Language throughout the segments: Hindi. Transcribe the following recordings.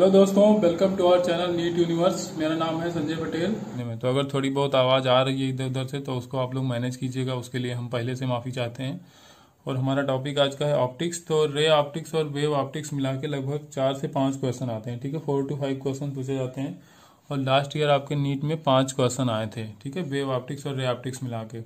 हेलो दोस्तों welcome to our channel NEET universe मेरा नाम है संजय पटेल तो अगर थोड़ी बहुत आवाज़ आ रही है इधर उधर से तो उसको आप लोग मैनेज कीजिएगा उसके लिए हम पहले से माफ़ी चाहते हैं और हमारा टॉपिक आज का है ऑप्टिक्स तो रे ऑप्टिक्स और वेव ऑप्टिक्स मिला के लगभग चार से पाँच क्वेश्चन आते हैं ठीक है फोर टू फाइव क्वेश्चन पूछे जाते हैं और लास्ट ईयर आपके नीट में पाँच क्वेश्चन आए थे ठीक है वेव ऑप्टिक्स और रे ऑप्टिक्स मिला के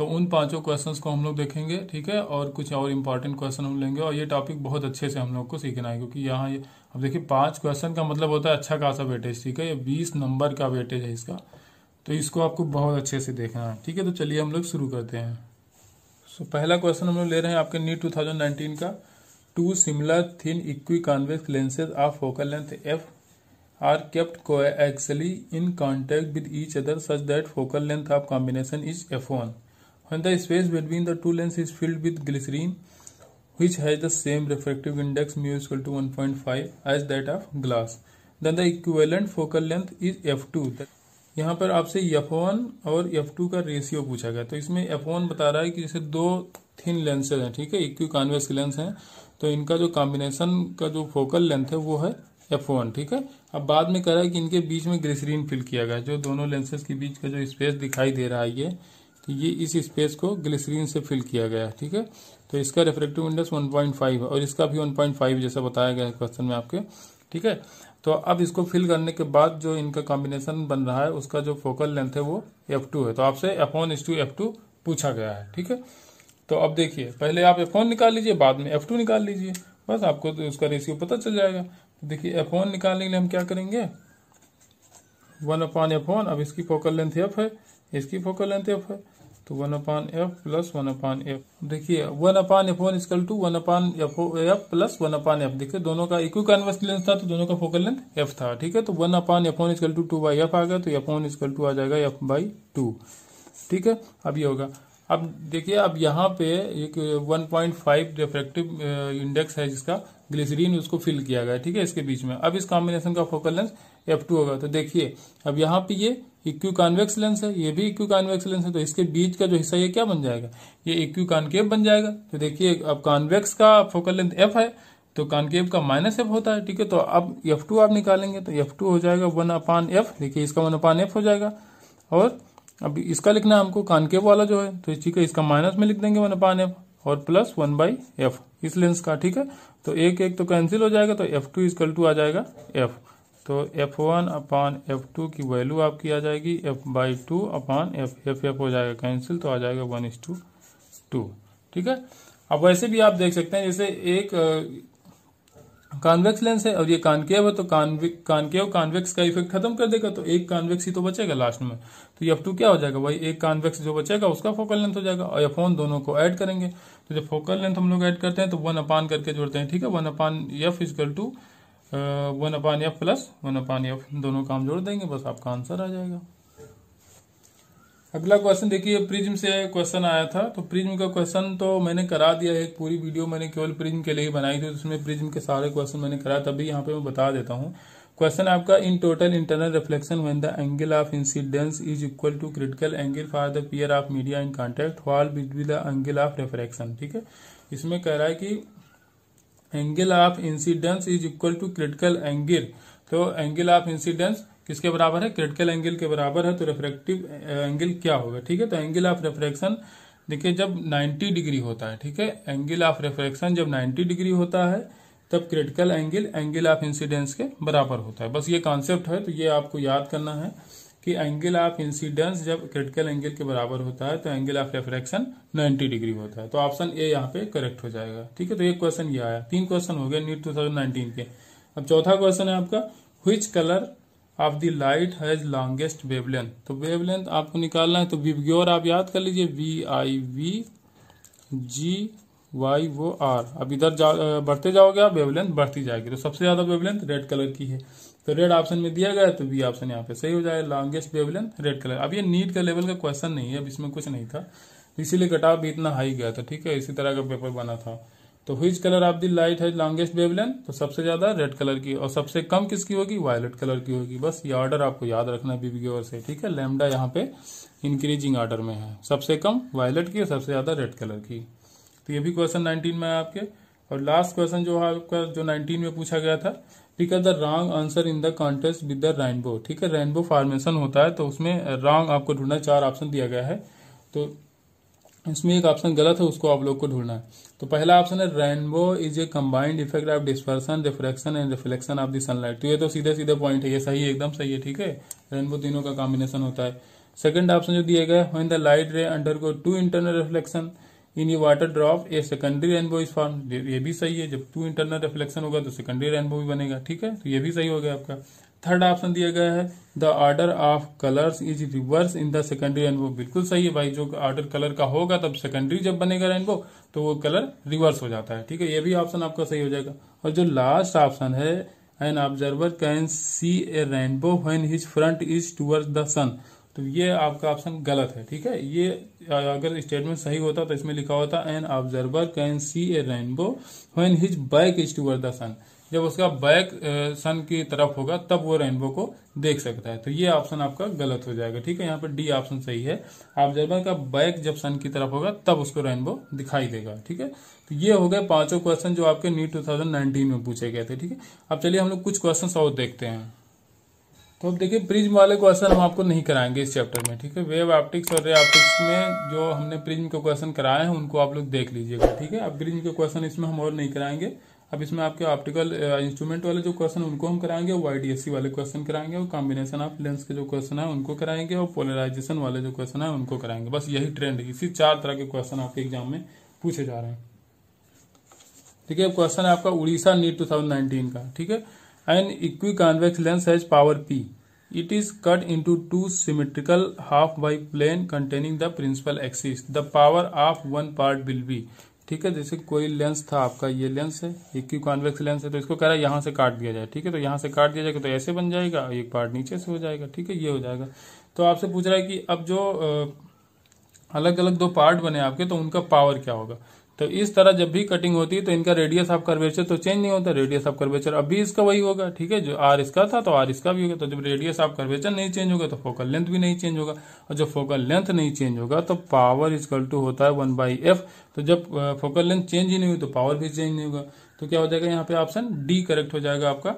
तो उन पांचों क्वेश्चंस को हम लोग देखेंगे ठीक है और कुछ और इम्पॉर्टेंट क्वेश्चन हम लेंगे और ये टॉपिक बहुत अच्छे से हम लोग को सीखना है क्योंकि यहाँ ये अब देखिए पांच क्वेश्चन का मतलब होता है अच्छा खासा वेटेज ठीक है ये बीस नंबर का वेटेज है इसका तो इसको आपको बहुत अच्छे से देखना है ठीक है तो चलिए हम लोग शुरू करते हैं सो पहला क्वेश्चन हम लोग ले रहे हैं आपके नीट टू का two similar thin equiconvex lenses of focal length F R kept coaxially in contact with each other such that focal length of combination is F When the space between the two lenses is filled with glycerine, which has the same refractive index mu equal to 1.5 as that of glass, then the equivalent focal length is f2. यहाँ पर आपसे f1 और f2 का रेशियो पूछा गया तो इसमें f1 बता रहा है कि जैसे दो थिन लेंसेज हैं ठीक है इक्यू कॉन्वेक्स लेंस हैं तो इनका जो कॉम्बिनेशन का जो फोकल लेंथ है वो है एफ वन ठीक है अब बाद में कह रहा है कि इनके बीच में ग्लिसरीन फिल किया गया जो दोनों लेंसेज के बीच का जो स्पेस दिखाई दे रहा है ये तो ये इस स्पेस को ग्लिसरीन से फिल किया गया है ठीक है तो इसका रिफ्रेक्टिव इंडेक्स 1.5 है और इसका भी 1.5 जैसा बताया गया है क्वेश्चन में आपके ठीक है तो अब इसको फिल करने के बाद जो इनका कॉम्बिनेशन बन रहा है उसका जो फोकल लेंथ है वो एफ है तो आपसे एफ वन पूछा गया है ठीक है तो अब देखिए पहले आप एफ निकाल लीजिए बाद में एफ निकाल लीजिए बस आपको तो उसका रेशियो पता चल जाएगा तो देखिए एफ निकालने के लिए हम क्या करेंगे वन अपॉन एफ अब इसकी फोकल लेंथ एफ है इसकी फोकल लेंथ एफ है तो one upon F plus one upon F देखिए one upon F one equal to one upon F F plus one upon F देखिए दोनों का इक्वी कन्वर्स लेंथ था तो दोनों का फोकल लेंथ एफ था ठीक है तो one upon F one equal to two by F आ गया तो एफ वन स्कल टू आ जाएगा एफ बाई टू ठीक है अब ये होगा अब देखिए अब यहाँ पे एक फाइव रिफ्रेक्टिव इंडेक्स है जिसका ग्लिसरीन उसको फिल किया गया ठीक है इसके बीच में अब इस कॉम्बिनेशन का फोकल लेंथ एफ टू होगा तो देखिए अब यहाँ पे ये इक्यू कॉन्वेक्स लेंस है ये भी इक्यू कॉन्वेक्स लेंस है तो इसके बीच का जो हिस्सा ये क्या बन जाएगा ये इक्यू कॉन्केव बन जाएगा तो देखिए अब कॉन्वेक्स का फोकल लेंथ एफ है तो कॉन्केव का माइनस एफ होता है ठीक है तो अब एफ टू आप निकालेंगे तो एफ टू हो जाएगा वन अपान एफ देखिए इसका वन अपान एफ हो जाएगा और अब इसका लिखना है हमको कॉन्केव वाला जो है तो ठीक है इसका माइनस में लिख देंगे वन अपान एफ और प्लस वन बाई एफ इस लेंस का ठीक है तो एक एक तो कैंसिल हो जाएगा तो एफ टू इजकल टू आ जाएगा एफ तो F one upon F two की वैल्यू आपकी आ जाएगी F by two upon F F F हो जाएगा कैंसिल तो आ जाएगा वन इज टू टू ठीक है अब वैसे भी आप देख सकते हैं जैसे एक कॉन्वेक्स लेंस है और ये कानकेव है तो कानकेव कॉन्वेक्स का इफेक्ट खत्म कर देगा तो एक कॉन्वेक्स ही तो बचेगा लास्ट में तो एफ टू क्या हो जाएगा भाई एक कॉन्वेक्स जो बचेगा उसका फोकल लेंथ हो जाएगा और एफ वन दोनों को ऐड करेंगे तो जब फोकल लेंथ हम लोग ऐड करते हैं तो वन अपान करके जोड़ते हैं ठीक है one upon F equal to one upon F plus one upon F दोनों काम जोड़ देंगे बस आपका आंसर आ जाएगा अगला क्वेश्चन देखिए प्रिज्म से क्वेश्चन आया था तो प्रिज्म का क्वेश्चन तो मैंने करा दिया है एक पूरी वीडियो मैंने केवल प्रिज्म के लिए ही बनाई थी तो उसमें प्रिज्म के सारे क्वेश्चन मैंने कराया तभी यहाँ पे मैं बता देता हूँ क्वेश्चन आपका in total internal reflection when the angle of incidence is equal to critical angle for the pair of media in contact will be the angle of reflection ठीक है इसमें कह रहा है कि angle of incidence is equal to critical angle तो एंगल ऑफ इंसिडेंस किसके बराबर है क्रिटिकल एंगल के बराबर है तो रेफ्रेक्टिव एंगल क्या होगा ठीक है तो एंगल ऑफ रिफ्रेक्शन देखिए जब 90 डिग्री होता है ठीक है एंगल ऑफ रिफ्रेक्शन जब 90 डिग्री होता है तब critical angle angle of incidence के बराबर होता है बस ये कॉन्सेप्ट है तो ये आपको याद करना है कि एंगल ऑफ इंसिडेंस जब क्रिटिकल एंगल के बराबर होता है तो एंगल ऑफ रेफ्रेक्शन 90 डिग्री होता है तो ऑप्शन ए यहाँ पे करेक्ट हो जाएगा ठीक है तो एक क्वेश्चन ये आया तीन क्वेश्चन हो गए नीट 2019 के अब चौथा क्वेश्चन है आपका which colour of the light has longest wavelength तो वेवलेंथ आपको निकालना है तो विवग्योर आप याद कर लीजिए V I V G Y O R अब इधर जा, बढ़ते जाओगे आप वेवलेंथ बढ़ती जाएगी तो सबसे ज्यादा वेवलेंथ रेड कलर की है तो रेड ऑप्शन में दिया गया तो बी ऑप्शन यहाँ पे सही हो जाए लॉन्गेस्ट वेवलेंथ रेड कलर अब ये नीट का लेवल का क्वेश्चन नहीं है अब इसमें कुछ नहीं था इसीलिए कटाव भी इतना हाई गया था ठीक है इसी तरह का पेपर बना था तो his colour of the light है लॉन्गेस्ट वेवलेंथ तो सबसे ज्यादा रेड कलर की और सबसे कम किसकी होगी वायलेट कलर की होगी बस ये ऑर्डर आपको याद रखना है बीबी से ठीक है लेमडा यहाँ पे इंक्रीजिंग ऑर्डर में है सबसे कम वायलेट की और सबसे ज्यादा रेड कलर की तो ये भी क्वेश्चन नाइनटीन में है आपके और लास्ट क्वेश्चन जो है आपका जो नाइनटीन में पूछा गया था ठीक है the wrong answer in the contest with the rainbow ठीक है रेनबो फॉर्मेशन होता है तो उसमें रॉन्ग आपको ढूंढना चार ऑप्शन दिया गया है तो इसमें एक ऑप्शन गलत है उसको आप लोग को ढूंढना है तो पहला ऑप्शन है rainbow is a combined effect of dispersion reflection and reflection of the sunlight तो ये तो सीधे सीधे पॉइंट है ये सही है एकदम सही है ठीक है रेनबो तीनों का कॉम्बिनेशन होता है सेकंड ऑप्शन जो दिया गया when the light ray undergo to internal reflection in ये water drop a secondary rainbow is form ये भी सही है जब टू इंटरनल रिफ्लेक्शन होगा तो सेकेंडरी रेनबो भी बनेगा ठीक है तो ये भी सही हो गया आपका थर्ड ऑप्शन दिया गया है the order of colours is reverse in the secondary rainbow बिल्कुल सही है भाई जो ऑर्डर कलर का होगा तब सेकेंडरी जब बनेगा रेनबो तो वो कलर रिवर्स हो जाता है ठीक है ये भी ऑप्शन आपका सही हो जाएगा और जो लास्ट ऑप्शन है an observer can see a rainbow when his front is towards the sun तो ये आपका ऑप्शन गलत है ठीक है ये अगर स्टेटमेंट सही होता तो इसमें लिखा होता an observer can see a rainbow when his back is towards the sun जब उसका बैक सन की तरफ होगा तब वो रेनबो को देख सकता है तो ये ऑप्शन आपका गलत हो जाएगा ठीक है यहाँ पर डी ऑप्शन सही है ऑब्जर्वर का बैक जब सन की तरफ होगा तब उसको रेनबो दिखाई देगा ठीक है तो ये हो गए पांचों क्वेश्चन जो आपके नीट 2019 में पूछे गए थे ठीक है अब चलिए हम लोग कुछ क्वेश्चन और देखते हैं तो अब देखिए प्रिज्म वाले क्वेश्चन हम आपको नहीं कराएंगे इस चैप्टर में ठीक है वेव ऑप्टिक्स और रे ऑप्टिक्स में जो हमने प्रिज्म के क्वेश्चन कराए हैं उनको आप लोग देख लीजिएगा ठीक है अब प्रिज्म के क्वेश्चन इसमें हम और नहीं कराएंगे अब इसमें आपके ऑप्टिकल इंस्ट्रूमेंट वाले जो क्वेश्चन उनको हम कराएंगे वाई वाले क्वेश्चन कराएंगे और कॉम्बिनेशन ऑफ लेंस के जो क्वेश्चन है उनको कराएंगे और पोलराइजेशन वाले जो क्वेश्चन है उनको कराएंगे बस यही ट्रेंड है इसी चार तरह के क्वेश्चन आपके एग्जाम में पूछे जा रहे हैं ठीक है क्वेश्चन है आपका उड़ीसा नीट टू का ठीक है An equiconvex lens has power P. It is cut into two symmetrical half by plane containing the principal axis. The power of one part will be ठीक है जैसे कोई लेंस था आपका ये लेंस है इक्वी कॉन्वेक्स लेंस है तो इसको कह रहा है यहाँ से काट दिया जाए ठीक है तो यहाँ से काट दिया जाएगा तो ऐसे बन जाएगा एक पार्ट नीचे से हो जाएगा ठीक है ये हो जाएगा तो आपसे पूछ रहा है कि अब जो अलग अलग दो पार्ट बने आपके तो उनका पावर क्या होगा तो इस तरह जब भी कटिंग होती है तो इनका रेडियस ऑफ कर्वेचर तो चेंज नहीं होता रेडियस ऑफ कर्वेचर अब भी इसका वही होगा ठीक है जो आर इसका था तो आर इसका भी होगा तो जब रेडियस ऑफ कर्वेचर नहीं चेंज होगा तो फोकल लेंथ भी नहीं चेंज होगा और जब फोकल लेंथ नहीं चेंज होगा तो पावर इजकल टू होता है वन बाई एफ तो जब फोकल लेंथ चेंज ही नहीं हुई तो पावर भी चेंज नहीं होगा तो क्या हो जाएगा यहाँ पे ऑप्शन डी करेक्ट हो जाएगा आपका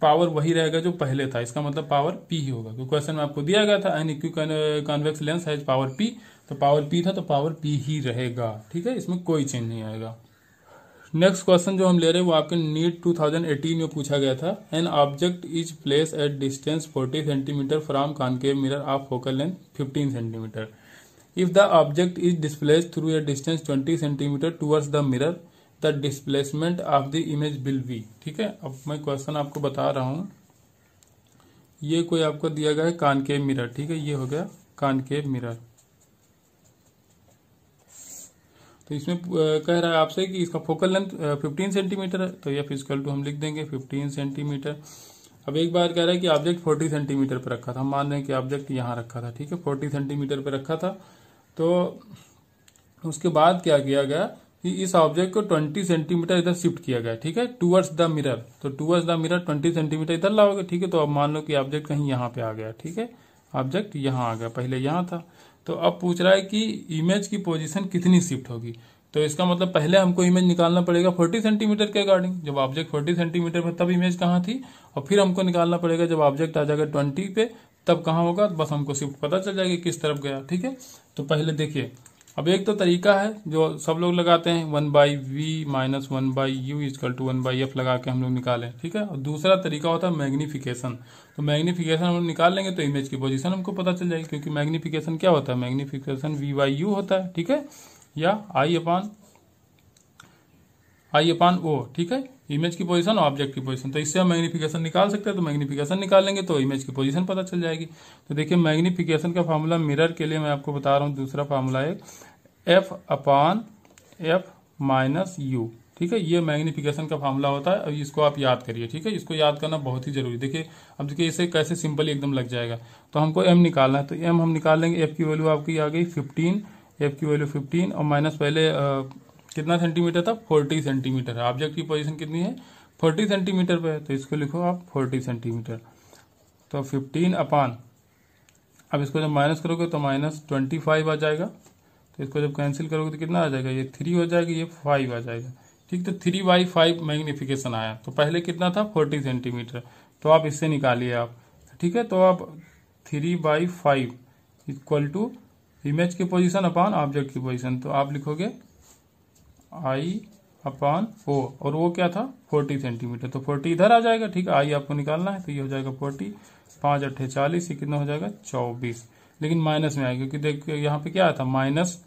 पावर वही रहेगा जो पहले था इसका मतलब पावर पी ही होगा क्योंकि क्वेश्चन में आपको दिया गया था an equiconvex lens has power P तो पावर पी था तो पावर पी ही रहेगा ठीक है इसमें कोई चेंज नहीं आएगा नेक्स्ट क्वेश्चन जो हम ले रहे हैं वो आपके नीट 2018 में पूछा गया था an object is place at distance 40 centimetre from concave mirror of focal length 15 centimetre if the object is displace through a distance 20 centimetre towards the mirror the displacement of the image will be ठीक है अब मैं क्वेश्चन आपको बता रहा हूँ ये कोई आपको दिया गया है कानकेव मिरर ठीक है ये हो गया कानकेव मिरर तो इसमें कह रहा है आपसे कि इसका फोकल लेंथ फिफ्टीन सेंटीमीटर है तो यह फिजिकल टू हम लिख देंगे फिफ्टीन सेंटीमीटर अब एक बार कह रहा है कि ऑब्जेक्ट फोर्टी सेंटीमीटर पर रखा था हम मान रहे हैं कि ऑब्जेक्ट यहाँ रखा था ठीक है फोर्टी सेंटीमीटर पर रखा था तो उसके बाद क्या किया गया कि इस ऑब्जेक्ट को 20 सेंटीमीटर इधर शिफ्ट किया गया ठीक है टूवर्ड्स द मिरर तो towards the mirror twenty centimetre इधर लाओगे ठीक है तो अब मान लो कि ऑब्जेक्ट कहीं यहाँ पे आ गया ठीक है ऑब्जेक्ट यहाँ आ गया पहले यहाँ था तो अब पूछ रहा है कि इमेज की पोजीशन कितनी शिफ्ट होगी तो इसका मतलब पहले हमको इमेज निकालना पड़ेगा 40 सेंटीमीटर के अकॉर्डिंग जब ऑब्जेक्ट 40 सेंटीमीटर पर तब इमेज कहाँ थी और फिर हमको निकालना पड़ेगा जब ऑब्जेक्ट आ जाएगा 20 पे तब कहाँ होगा बस हमको शिफ्ट पता चल जाएगा किस तरफ गया ठीक है तो पहले देखिए अब एक तो तरीका है जो सब लोग लगाते हैं one by V minus one by U equal to one by F लगा के हम लोग निकालें ठीक है और दूसरा तरीका होता है मैग्नीफिकेशन तो मैग्नीफिकेशन हम लोग निकाल लेंगे तो इमेज की पोजीशन हमको पता चल जाएगी क्योंकि मैग्नीफिकेशन क्या होता है मैग्नीफिकेशन वी बाई यू होता है ठीक है या आई अपान आई अपान ओ ठीक है इमेज की पोजीशन और ऑब्जेक्ट की पोजीशन तो इससे हम मैग्नीफिकेशन निकाल सकते हैं तो निकाल निकालेंगे तो इमेज की पोजीशन पता चल जाएगी तो देखिए मैग्नीफिकेशन का फार्मूला मिरर के लिए मैं आपको बता रहा हूँ दूसरा फार्मूला एक F upon F minus U ठीक है ये मैग्निफिकेशन का फार्मूला होता है अब इसको आप याद करिए ठीक है इसको याद करना बहुत ही जरूरी देखिए अब देखिए इसे कैसे सिंपली एकदम लग जाएगा तो हमको एम निकालना है तो एम हम निकाल लेंगे एफ की वैल्यू आपकी आ गई फिफ्टीन एफ की वैल्यू फिफ्टीन और माइनस पहले कितना सेंटीमीटर था फोर्टी सेंटीमीटर है ऑब्जेक्ट की पोजिशन कितनी है फोर्टी सेंटीमीटर पर है तो इसको लिखो आप फोर्टी सेंटीमीटर तो फिफ्टीन अपान अब इसको जब माइनस करोगे तो माइनस ट्वेंटी फाइव आ जाएगा तो इसको जब कैंसिल करोगे तो कितना आ जाएगा ये थ्री हो जाएगी ये फाइव आ जाएगा ठीक तो थ्री बाई फाइव मैग्निफिकेशन आया तो पहले कितना था फोर्टी सेंटीमीटर तो आप इससे निकालिए आप ठीक है तो आप three by five equal to image की पोजीशन अपान ऑब्जेक्ट की पोजीशन तो आप लिखोगे आई अपॉन ओ और वो क्या था फोर्टी सेंटीमीटर तो फोर्टी इधर आ जाएगा ठीक है आई आपको निकालना है तो ये हो जाएगा फोर्टी पाँच अट्ठे चालीस ये कितना हो जाएगा चौबीस लेकिन माइनस में आएगा क्योंकि देखिए यहाँ पे क्या था माइनस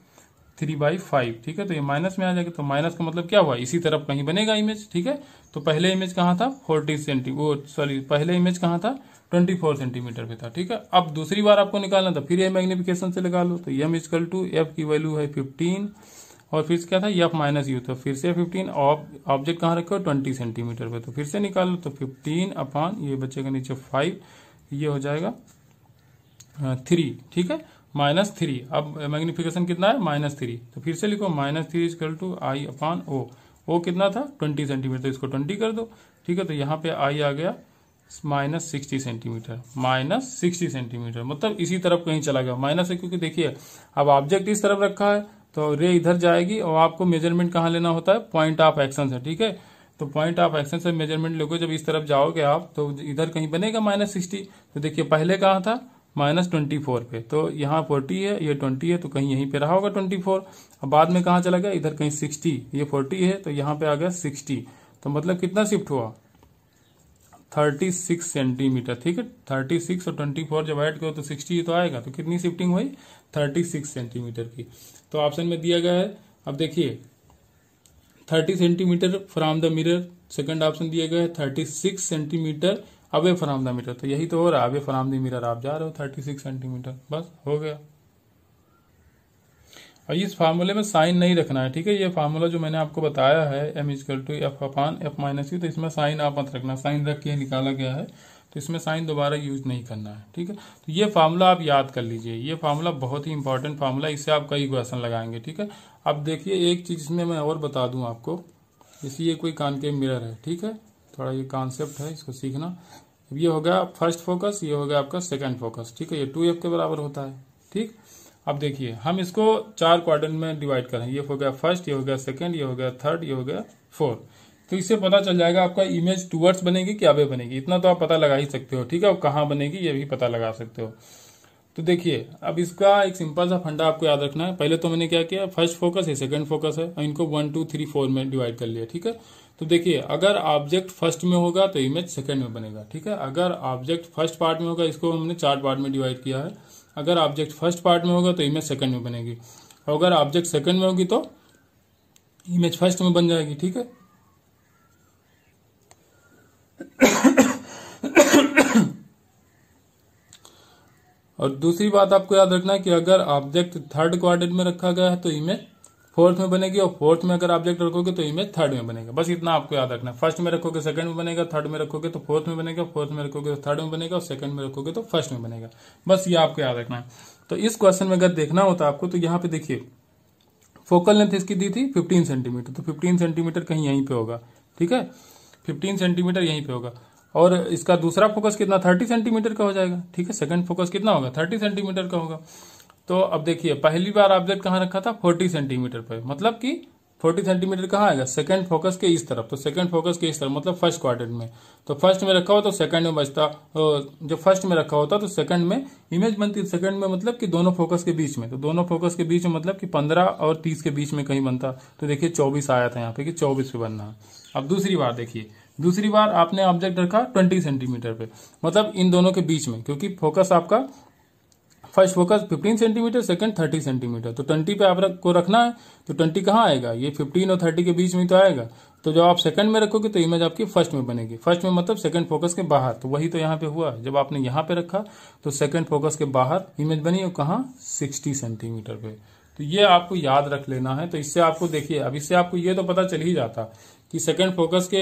थ्री बाई फाइव ठीक है तो ये माइनस में आ जाएगा तो माइनस का मतलब क्या हुआ इसी तरफ कहीं बनेगा इमेज ठीक है तो पहले इमेज कहाँ था फोर्टी सेंटी वो सॉरी पहले इमेज कहाँ था ट्वेंटी फोर सेंटीमीटर पे था ठीक है अब दूसरी बार आपको निकालना था तो फिर ये मैग्निफिकेशन से लगा लो तो एम इजकल टू एफ की वैल्यू है फिफ्टीन और फिर क्या था एफ माइनस यू था फिर से फिफ्टीन ऑब्जेक्ट कहाँ रखे हो ट्वेंटी सेंटीमीटर पे तो फिर से निकाल लो तो फिफ्टीन अपॉन ये बच्चे का नीचे फाइव ये हो जाएगा थ्री ठीक है माइनस थ्री अब मैग्निफिकेशन कितना है माइनस थ्री तो फिर से लिखो minus three equal to I upon O O कितना था ट्वेंटी सेंटीमीटर तो इसको ट्वेंटी कर दो ठीक है तो यहाँ पे आई आ गया minus sixty centimetre minus sixty centimetre मतलब इसी तरफ कहीं चला गया माइनस है क्योंकि देखिए अब ऑब्जेक्ट इस तरफ रखा है तो रे इधर जाएगी और आपको मेजरमेंट कहाँ लेना होता है पॉइंट ऑफ एक्शन से ठीक है तो पॉइंट ऑफ एक्शन से मेजरमेंट लोगे जब इस तरफ जाओगे आप तो इधर कहीं बनेगा माइनस सिक्सटी तो देखिए पहले कहाँ था माइनस ट्वेंटी फोर पे तो यहाँ फोर्टी है ये ट्वेंटी है तो कहीं यहीं पे रहा होगा ट्वेंटी फोर अब बाद में कहाँ चला गया इधर कहीं सिक्सटी ये फोर्टी है तो यहाँ पे आ गया सिक्सटी तो मतलब कितना शिफ्ट हुआ थर्टी सिक्स सेंटीमीटर ठीक है थर्टी सिक्स और ट्वेंटी फोर जब ऐड करो तो सिक्सटी तो आएगा तो कितनी शिफ्टिंग हुई थर्टी सिक्स सेंटीमीटर की तो ऑप्शन में दिया गया है अब देखिए thirty centimetre from the mirror second option दिया गया है thirty six centimetre away from the metre तो यही तो हो रहा है अवे फ्रॉम द मिरर आप जा रहे हो थर्टी सिक्स सेंटीमीटर बस हो गया और इस फार्मूले में साइन नहीं रखना है ठीक है ये फार्मूला जो मैंने आपको बताया है M equal to F upon F minus U तो इसमें साइन आप मत रखना साइन रख के निकाला गया है तो इसमें साइन दोबारा यूज नहीं करना है ठीक है तो ये फार्मूला आप याद कर लीजिए ये फार्मूला बहुत ही इंपॉर्टेंट फार्मूला इससे आप कई क्वेश्चन लगाएंगे ठीक है अब देखिए एक चीज़ इसमें मैं और बता दूँ आपको जैसे ये कोई के मिरर है ठीक है थोड़ा ये कॉन्सेप्ट है इसको सीखना अब ये गया फर्स्ट फोकस ये हो गया आपका सेकंड फोकस ठीक है ये टू एफ के बराबर होता है ठीक अब देखिए हम इसको चार क्वार्टर में डिवाइड करें ये हो गया फर्स्ट ये हो गया सेकेंड ये हो गया थर्ड ये हो गया फोर्थ तो इससे पता चल जाएगा आपका इमेज टूवर्ड्स बनेगी कि आवे बनेगी इतना तो आप पता लगा ही सकते हो ठीक है और कहाँ बनेगी ये भी पता लगा सकते हो तो देखिए अब इसका एक सिंपल सा फंडा आपको याद रखना है पहले तो मैंने क्या किया फर्स्ट फोकस है सेकंड फोकस है और इनको वन टू थ्री फोर में डिवाइड कर लिया ठीक है तो देखिए अगर ऑब्जेक्ट फर्स्ट में होगा तो इमेज सेकंड में बनेगा ठीक है अगर ऑब्जेक्ट फर्स्ट पार्ट में होगा इसको हमने चार पार्ट में डिवाइड किया है अगर ऑब्जेक्ट फर्स्ट पार्ट में होगा तो इमेज सेकंड में बनेगी और अगर ऑब्जेक्ट सेकंड में होगी तो इमेज फर्स्ट में बन जाएगी ठीक है और दूसरी बात आपको याद रखना है कि अगर ऑब्जेक्ट थर्ड क्वार्टर में रखा गया है तो इमेज फोर्थ में बनेगी और फोर्थ में अगर ऑब्जेक्ट रखोगे तो इमेज थर्ड में बनेगा बस इतना आपको याद रखना है फर्स्ट में रखोगे सेकंड में बनेगा थर्ड में रखोगे तो फोर्थ में बनेगा फोर्थ में रखोगे तो थर्ड में बनेगा और सेकंड में रखोगे तो फर्स्ट में बनेगा बस ये आपको याद रखना है तो इस क्वेश्चन में अगर देखना होता आपको तो यहाँ पे देखिए फोकल लेंथ इसकी दी थी फिफ्टीन सेंटीमीटर तो फिफ्टीन सेंटीमीटर कहीं यहीं पे होगा ठीक है फिफ्टीन सेंटीमीटर यहीं पे होगा और इसका दूसरा फोकस कितना थर्टी सेंटीमीटर का हो जाएगा ठीक है सेकंड फोकस कितना होगा थर्टी सेंटीमीटर का होगा तो अब देखिए पहली बार ऑब्जेक्ट कहाँ रखा था 40 सेंटीमीटर पर मतलब कि 40 सेंटीमीटर कहाँ आएगा सेकंड फोकस के इस तरफ तो सेकंड फोकस के इस तरफ मतलब फर्स्ट क्वार्टर में तो फर्स्ट में रखा हो तो सेकंड में बचता जो तो फर्स्ट में रखा होता तो सेकंड में इमेज बनती तो सेकंड में मतलब कि दोनों फोकस के बीच में तो दोनों फोकस के बीच में मतलब कि 15 और 30 के बीच में कहीं बनता तो देखिए 24 आया था यहाँ पे कि 24 पे बनना अब दूसरी बार देखिए दूसरी बार आपने ऑब्जेक्ट रखा ट्वेंटी सेंटीमीटर पे मतलब इन दोनों के बीच में क्योंकि फोकस आपका first focus 15 centimetre second 30 centimetre तो 20 पे आप रख, को रखना है तो 20 कहाँ आएगा ये 15 और 30 के बीच में तो आएगा तो जब आप सेकंड में रखोगे तो इमेज आपकी फर्स्ट में बनेगी फर्स्ट में मतलब सेकंड फोकस के बाहर तो वही तो यहाँ पे हुआ जब आपने यहाँ पे रखा तो सेकंड फोकस के बाहर इमेज बनी और कहाँ सिक्सटी सेंटीमीटर पे तो ये आपको याद रख लेना है तो इससे आपको देखिए अब इससे आपको ये तो पता चल ही जाता कि सेकंड फोकस के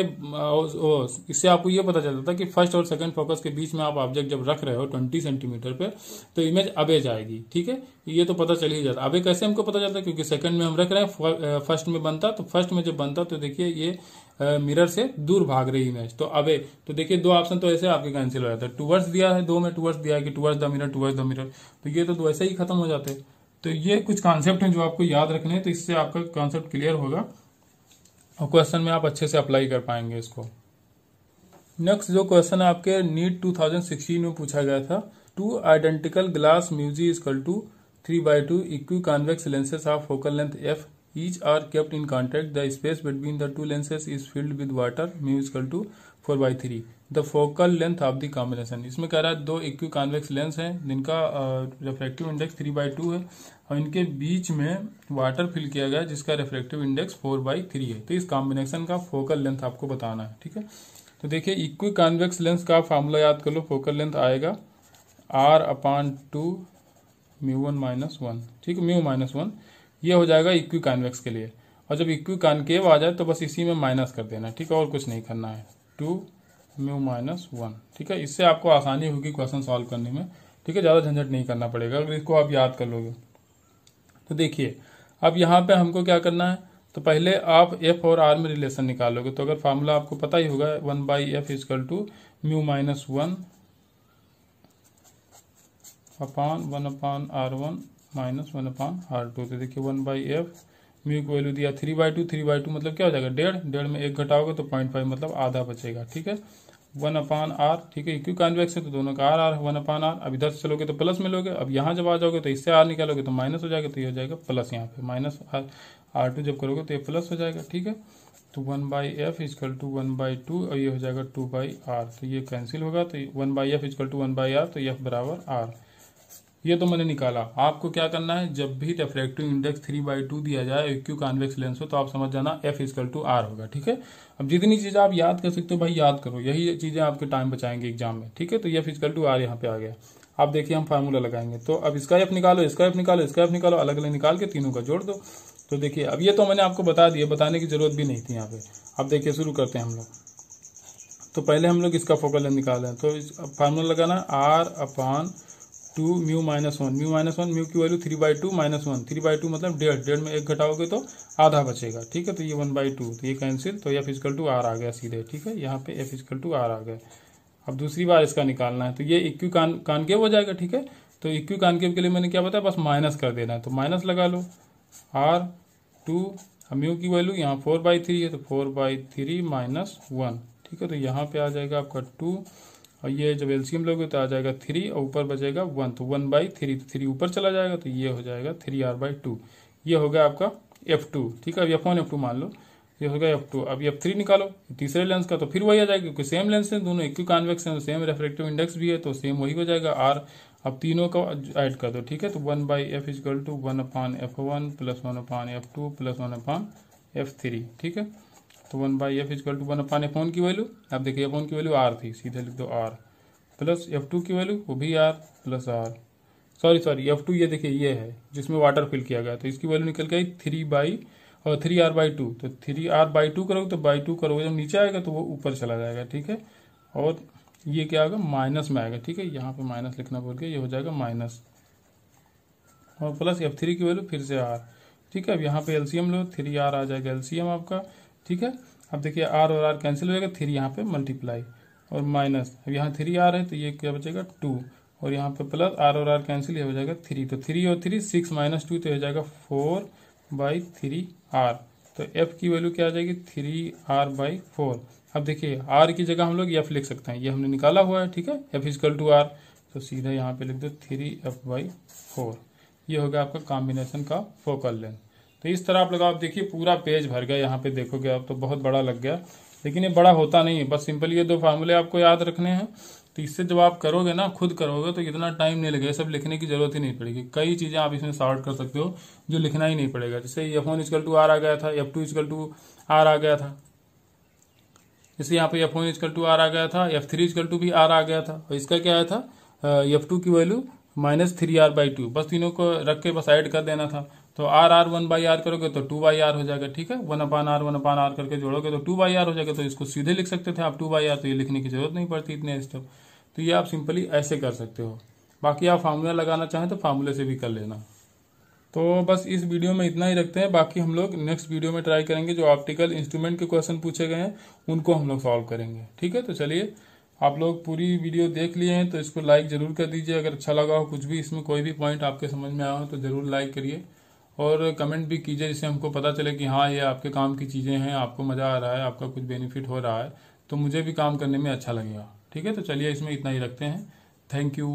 इससे आपको ये पता चलता था कि फर्स्ट और सेकंड फोकस के बीच में आप ऑब्जेक्ट जब रख रहे हो ट्वेंटी सेंटीमीटर पे तो इमेज अबे जाएगी ठीक है ये तो पता चल ही जाता अबे कैसे हमको पता चलता है क्योंकि सेकंड में हम रख रहे हैं फर्स्ट में बनता तो फर्स्ट में जब बनता तो देखिए ये मिरर से दूर भाग रही इमेज तो अबे तो देखिए दो ऑप्शन तो ऐसे आपके कैंसिल हो जाता है टूवर्ड्स दिया है दो में टूवर्ड्स दिया है कि towards the mirror towards the mirror तो ये तो वैसे ही खत्म हो जाते तो ये कुछ कॉन्सेप्ट है जो आपको याद रखने तो इससे आपका कॉन्सेप्ट क्लियर होगा और क्वेश्चन में आप अच्छे से अप्लाई कर पाएंगे इसको नेक्स्ट जो क्वेश्चन है आपके नीट 2016 में पूछा गया था two identical glass mu is equal to three by two equiconvex lenses of focal length F each are kept in contact the space between the two lenses is filled with water mu is equal to 4 by 3 the focal length of the combination इसमें कह रहा है दो इक्वी कॉन्वेक्स लेंस हैं जिनका refractive index three by two है और इनके बीच में वाटर फिल किया गया है जिसका refractive index four by three है तो इस कॉम्बिनेशन का फोकल लेंथ आपको बताना है ठीक है तो देखिए इक्वी कॉन्वेक्स लेंस का फार्मूला याद कर लो फोकल लेंथ आएगा R upon two mu one minus one ठीक है म्यू माइनस वन ये हो जाएगा इक्वी कॉन्वेक्स के लिए और जब इक्वी कॉन्केव आ जाए तो बस इसी में माइनस कर देना ठीक है और कुछ नहीं करना है टू म्यू माइनस वन ठीक है इससे आपको आसानी होगी क्वेश्चन सॉल्व करने में ठीक है ज़्यादा झंझट नहीं करना पड़ेगा अगर इसको आप याद कर लोगे तो देखिए अब यहाँ पर हमको क्या करना है तो पहले आप एफ और आर में रिलेशन निकालोगे तो अगर फार्मूला आपको पता ही होगा one by F equal to mu minus one upon one upon R one minus one upon R two तो देखिए वन बाई एफ म्यू को वैल्यू दिया three by two three by two मतलब क्या हो जाएगा डेढ़ डेढ़ में एक घटाओगे तो पॉइंट फाइव मतलब आधा बचेगा ठीक है वन अपान आर ठीक है क्यों कॉन्वेक्स है तो दोनों का R R one upon R अब इधर से चलोगे तो प्लस में लोगे अब यहाँ जब आ जाओगे तो इससे आर निकालोगे तो माइनस हो जाएगा तो ये हो जाएगा प्लस यहाँ पे माइनस आर आर टू जब करोगे तो ये प्लस हो जाएगा ठीक है तो one by F equal to one by two और ये हो जाएगा टू बाई आर तो ये कैंसिल होगा तो one by F equal to one by R तो एफ बराबर आर ये तो मैंने निकाला आपको क्या करना है जब भी refractive index three by two दिया जाए क्यू कॉन्वेक्स लेंस हो तो आप समझ जाना एफ इजकल टू आर होगा ठीक है अब जितनी चीज़ें आप याद कर सकते हो भाई याद करो यही चीज़ें आपके टाइम बचाएंगे एग्जाम में ठीक है तो एफ इजकल टू आर यहाँ पे आ गया आप देखिए हम फार्मूला लगाएंगे तो अब इसका एफ निकालो इसका एफ निकालो इसका एफ निकालो अलग अलग निकाल के तीनों का जोड़ दो तो देखिए अब ये तो मैंने आपको बता दिया बताने की जरूरत भी नहीं थी यहाँ पे अब देखिए शुरू करते हैं हम लोग तो पहले हम लोग इसका फोकल लेंथ निकाल रहे हैं तो फार्मूला लगाना R upon two mu minus one mu minus one mu की value three by two minus one three by two मतलब डेढ़ डेढ़ में एक घटाओगे तो आधा बचेगा ठीक है तो ये वन बाई टू तो ये कैंसिल तो एफ इजकल टू आर आ गया सीधे ठीक है यहाँ पे एफ इजकल टू आर आ गया अब दूसरी बार इसका निकालना है तो ये इक्यू कान कानकेव हो जाएगा ठीक है तो इक्यू कानकेव के लिए मैंने क्या बताया बस माइनस कर देना है तो माइनस लगा लो आर टू म्यू की वैल्यू यहाँ फोर बाई थ्री है तो four by three minus one ठीक है तो यहाँ पे आ जाएगा आपका टू और ये जब एल्सियम लोगे तो आ जाएगा थ्री और ऊपर बचेगा वन तो वन बाई थ्री तो थ्री ऊपर चला जाएगा तो ये हो जाएगा थ्री आर बाई टू ये हो गया आपका एफ टू ठीक है अब एफ वन एफ टू मान लो ये हो गया एफ टू अब एफ थ्री निकालो तीसरे लेंस का तो फिर वही आ जाएगा क्योंकि सेम लेंस है दोनों इक्वी कॉन्वेक्स है सेम रेफ्रेक्टिव इंडेक्स भी है तो सेम वही हो जाएगा आर अब तीनों का ऐड कर दो ठीक है तो one by F equal to one upon F one plus one upon F two plus one upon F three ठीक है तो one by F equal to one upon F one की वैल्यू अब देखिए एफ वन की वैल्यू आर थी सीधे लिख दो आर प्लस एफ टू की वैल्यू वो भी R plus R sorry sorry F two ये देखिए ये है जिसमें वाटर फिल किया गया तो इसकी वैल्यू निकल गई थ्री बाई और थ्री आर बाई टू तो थ्री आर बाई टू करोगे तो बाई टू करोगे जब नीचे आएगा तो वो ऊपर चला जाएगा ठीक है और ये क्या आएगा माइनस में आएगा ठीक है यहाँ पे माइनस लिखना बोल के ये हो जाएगा माइनस और प्लस एफ थ्री की वैल्यू फिर से आर ठीक है अब यहाँ पे एलसीएम लो थ्री आर आ जाएगा एलसीएम आपका ठीक है अब देखिए आर और आर कैंसिल हो जाएगा थ्री यहाँ पे मल्टीप्लाई और माइनस अब यहाँ थ्री आ रहा है तो ये क्या बचेगा टू और यहाँ पे प्लस आर और आर कैंसिल हो जाएगा थ्री तो थ्री और थ्री सिक्स माइनस टू तो हो जाएगा फोर बाई थ्री आर तो एफ की वैल्यू क्या आ जाएगी थ्री आर बाई फोर अब देखिए आर की जगह हम लोग एफ लिख सकते हैं ये हमने निकाला हुआ है ठीक है एफ इजकल टू आर तो सीधा यहाँ पे लिख दो थ्री एफ बाई फोर ये होगा आपका कॉम्बिनेशन का फोकल लेंथ तो इस तरह आप लगाओ आप देखिए पूरा पेज भर गया यहाँ पे देखोगे आप तो बहुत बड़ा लग गया लेकिन ये बड़ा होता नहीं है बस सिंपल ये दो फार्मूले आपको याद रखने हैं तो इससे जब आप करोगे ना खुद करोगे तो इतना टाइम नहीं लगेगा सब लिखने की जरूरत ही नहीं पड़ेगी कई चीज़ें आप इसमें सॉल्व कर सकते हो जो लिखना ही नहीं पड़ेगा जैसे F one equal to R आ गया था F two equal to R आ गया था जैसे यहाँ पे F one equal to R आ गया था एफ थ्री इजकल टू भी आर आ गया था और इसका क्या आया था एफ टू की value minus three R by two बस तीनों को रख के बस एड कर देना था तो R R one by R करोगे तो टू बाई आर हो जाएगा ठीक है one upon R one upon R करके जोड़ोगे तो टू बाई आर हो जाएगा तो इसको सीधे लिख सकते थे आप टू बाई आर तो ये लिखने की जरूरत नहीं पड़ती इतने स्टेप तो ये आप सिंपली ऐसे कर सकते हो बाकी आप फार्मूला लगाना चाहें तो फार्मूले से भी कर लेना तो बस इस वीडियो में इतना ही रखते हैं बाकी हम लोग नेक्स्ट वीडियो में ट्राई करेंगे जो ऑप्टिकल इंस्ट्रूमेंट के क्वेश्चन पूछे गए हैं उनको हम लोग सॉल्व करेंगे ठीक है तो चलिए आप लोग पूरी वीडियो देख लिए हैं तो इसको लाइक जरूर कर दीजिए अगर अच्छा लगा हो कुछ भी इसमें कोई भी पॉइंट आपके समझ में आया हो तो जरूर लाइक करिए और कमेंट भी कीजिए जिससे हमको पता चले कि हाँ ये आपके काम की चीज़ें हैं आपको मज़ा आ रहा है आपका कुछ बेनिफिट हो रहा है तो मुझे भी काम करने में अच्छा लगेगा ठीक है तो चलिए इसमें इतना ही रखते हैं थैंक यू